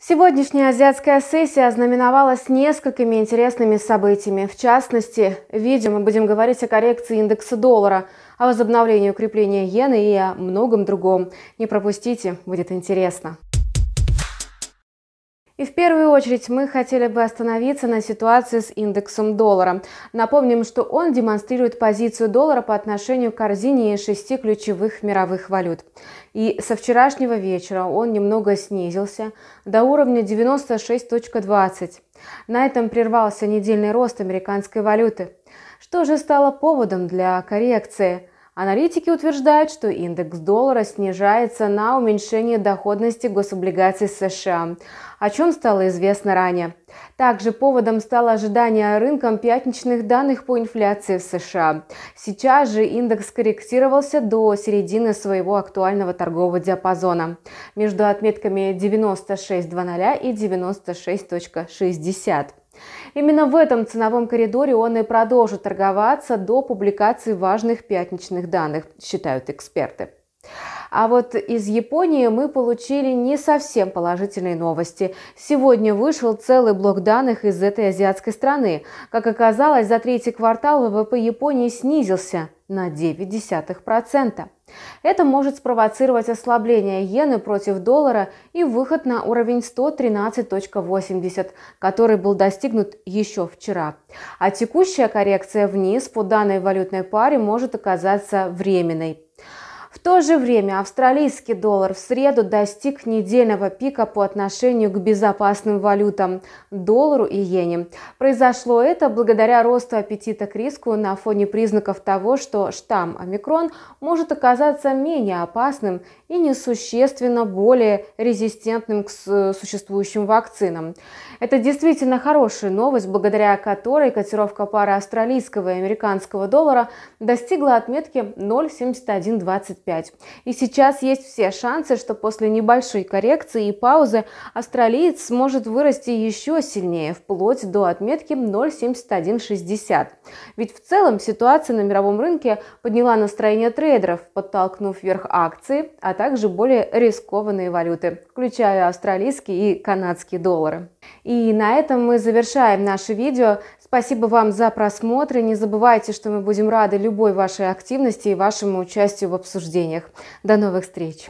Сегодняшняя азиатская сессия ознаменовалась несколькими интересными событиями. В частности, видео мы будем говорить о коррекции индекса доллара, о возобновлении укрепления иены и о многом другом. Не пропустите, будет интересно. И в первую очередь мы хотели бы остановиться на ситуации с индексом доллара. Напомним, что он демонстрирует позицию доллара по отношению к корзине из шести ключевых мировых валют. И со вчерашнего вечера он немного снизился до уровня 96.20. На этом прервался недельный рост американской валюты. Что же стало поводом для коррекции? Аналитики утверждают, что индекс доллара снижается на уменьшение доходности гособлигаций США, о чем стало известно ранее. Также поводом стало ожидание рынком пятничных данных по инфляции в США. Сейчас же индекс корректировался до середины своего актуального торгового диапазона между отметками 96.00 и 96.60. Именно в этом ценовом коридоре он и продолжит торговаться до публикации важных пятничных данных, считают эксперты. А вот из Японии мы получили не совсем положительные новости. Сегодня вышел целый блок данных из этой азиатской страны. Как оказалось, за третий квартал ВВП Японии снизился на 0,9%. Это может спровоцировать ослабление иены против доллара и выход на уровень 113.80, который был достигнут еще вчера. А текущая коррекция вниз по данной валютной паре может оказаться временной. В то же время австралийский доллар в среду достиг недельного пика по отношению к безопасным валютам – доллару и иене. Произошло это благодаря росту аппетита к риску на фоне признаков того, что штамм омикрон может оказаться менее опасным и несущественно более резистентным к существующим вакцинам. Это действительно хорошая новость, благодаря которой котировка пары австралийского и американского доллара достигла отметки 0,7120 35. И сейчас есть все шансы, что после небольшой коррекции и паузы австралиец сможет вырасти еще сильнее, вплоть до отметки 0,7160. Ведь в целом ситуация на мировом рынке подняла настроение трейдеров, подтолкнув вверх акции, а также более рискованные валюты, включая австралийские и канадские доллары. И на этом мы завершаем наше видео. Спасибо вам за просмотр. И не забывайте, что мы будем рады любой вашей активности и вашему участию в обсуждениях. До новых встреч!